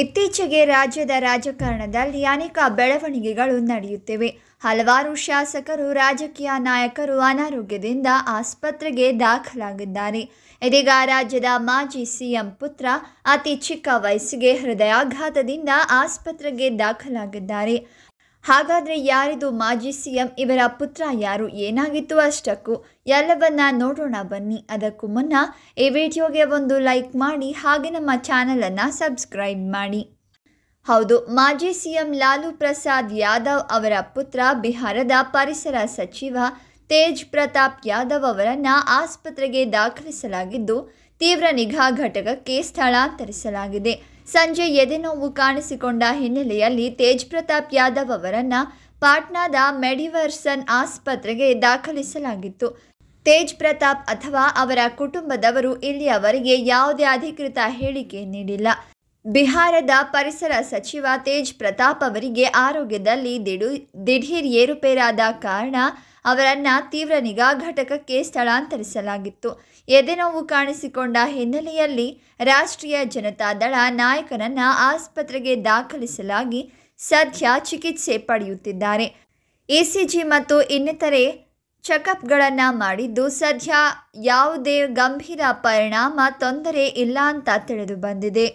ಇತ್ತೀಚೆಗೆ ರಾಜ್ಯದ ರಾಜಕಾರಣದಲ್ಲಿ ಅನೇಕ ಬೆಳವಣಿಗೆಗಳು ನಡೆಯುತ್ತಿವೆ ಹಲವಾರು ಶಾಸಕರು ರಾಜಕೀಯ ನಾಯಕರು ಅನಾರೋಗ್ಯದಿಂದ ಆಸ್ಪತ್ರೆಗೆ ದಾಖಲಾಗಿದ್ದಾರೆ ಇದೀಗ ರಾಜ್ಯದ ಮಾಜಿ ಸಿಎಂ ಪುತ್ರ ಅತಿ ಚಿಕ್ಕ ವಯಸ್ಸಿಗೆ ಹೃದಯಾಘಾತದಿಂದ ಆಸ್ಪತ್ರೆಗೆ ದಾಖಲಾಗಿದ್ದಾರೆ ಹಾಗಾದರೆ ಯಾರಿದು ಮಾಜಿ ಸಿಎಂ ಇವರ ಪುತ್ರ ಯಾರು ಏನಾಗಿತ್ತು ಅಷ್ಟಕ್ಕೂ ಎಲ್ಲವನ್ನ ನೋಡೋಣ ಬನ್ನಿ ಅದಕ್ಕೂ ಮುನ್ನ ಈ ವಿಡಿಯೋಗೆ ಒಂದು ಲೈಕ್ ಮಾಡಿ ಹಾಗೆ ನಮ್ಮ ಚಾನಲನ್ನು ಸಬ್ಸ್ಕ್ರೈಬ್ ಮಾಡಿ ಹೌದು ಮಾಜಿ ಸಿಎಂ ಲಾಲು ಪ್ರಸಾದ್ ಯಾದವ್ ಅವರ ಪುತ್ರ ಬಿಹಾರದ ಪರಿಸರ ಸಚಿವ ತೇಜ್ ಪ್ರತಾಪ್ ಯಾದವ್ ಅವರನ್ನ ಆಸ್ಪತ್ರೆಗೆ ದಾಖಲಿಸಲಾಗಿದ್ದು ತೀವ್ರ ನಿಗಾ ಘಟಕಕ್ಕೆ ಸ್ಥಳಾಂತರಿಸಲಾಗಿದೆ ಸಂಜೆ ಎದೆನೋವು ಕಾಣಿಸಿಕೊಂಡ ಹಿನ್ನೆಲೆಯಲ್ಲಿ ತೇಜ್ ಪ್ರತಾಪ್ ಯಾದವ್ ಅವರನ್ನ ಪಾಟ್ನಾದ ಮೆಡಿವರ್ಸನ್ ಆಸ್ಪತ್ರೆಗೆ ದಾಖಲಿಸಲಾಗಿತ್ತು ತೇಜ್ ಪ್ರತಾಪ್ ಅಥವಾ ಅವರ ಕುಟುಂಬದವರು ಇಲ್ಲಿಯವರೆಗೆ ಯಾವುದೇ ಅಧಿಕೃತ ಹೇಳಿಕೆ ನೀಡಿಲ್ಲ ಬಿಹಾರದ ಪರಿಸರ ಸಚಿವ ತೇಜ್ ಪ್ರತಾಪ್ ಅವರಿಗೆ ಆರೋಗ್ಯದಲ್ಲಿ ದಿಡು ದಿಢೀರ್ ಏರುಪೇರಾದ ಕಾರಣ ಅವರನ್ನು ತೀವ್ರ ನಿಗಾ ಘಟಕಕ್ಕೆ ಸ್ಥಳಾಂತರಿಸಲಾಗಿತ್ತು ಎದೆನೋವು ಕಾಣಿಸಿಕೊಂಡ ಹಿನ್ನೆಲೆಯಲ್ಲಿ ರಾಷ್ಟ್ರೀಯ ಜನತಾದಳ ನಾಯಕನನ್ನು ಆಸ್ಪತ್ರೆಗೆ ದಾಖಲಿಸಲಾಗಿ ಸದ್ಯ ಚಿಕಿತ್ಸೆ ಪಡೆಯುತ್ತಿದ್ದಾರೆ ಇಸಿಜಿ ಮತ್ತು ಇನ್ನಿತರೆ ಚೆಕಪ್ಗಳನ್ನು ಮಾಡಿದ್ದು ಸದ್ಯ ಯಾವುದೇ ಗಂಭೀರ ಪರಿಣಾಮ ತೊಂದರೆ ಇಲ್ಲ ಅಂತ ತಿಳಿದು ಬಂದಿದೆ